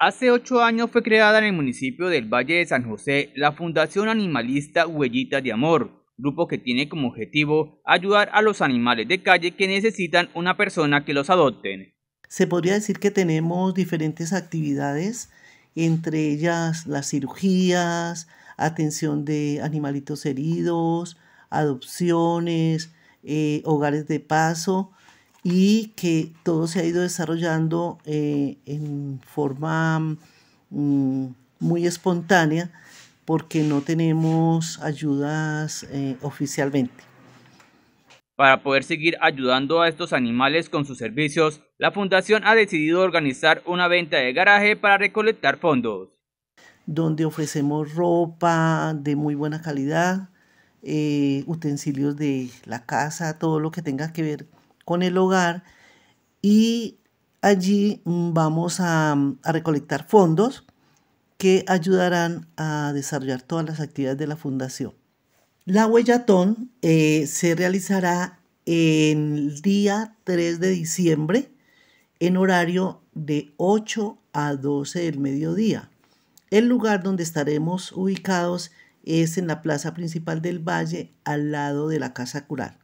Hace ocho años fue creada en el municipio del Valle de San José la Fundación Animalista Huellitas de Amor, grupo que tiene como objetivo ayudar a los animales de calle que necesitan una persona que los adopte. Se podría decir que tenemos diferentes actividades, entre ellas las cirugías, atención de animalitos heridos, adopciones, eh, hogares de paso, y que todo se ha ido desarrollando eh, en forma mm, muy espontánea porque no tenemos ayudas eh, oficialmente. Para poder seguir ayudando a estos animales con sus servicios, la Fundación ha decidido organizar una venta de garaje para recolectar fondos. Donde ofrecemos ropa de muy buena calidad, eh, utensilios de la casa, todo lo que tenga que ver con el hogar y allí mm, vamos mm, a, recolectar fondos que ayudarán a desarrollar todas las actividades de la fundación. La huellatón eh, se realizará el día 3 de diciembre en horario de 8 a 12 del mediodía. El lugar donde estaremos ubicados es en la plaza principal del valle al lado de la Casa Cural.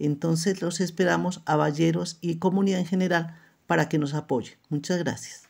Entonces los esperamos a y comunidad en general para que nos apoye. Muchas gracias.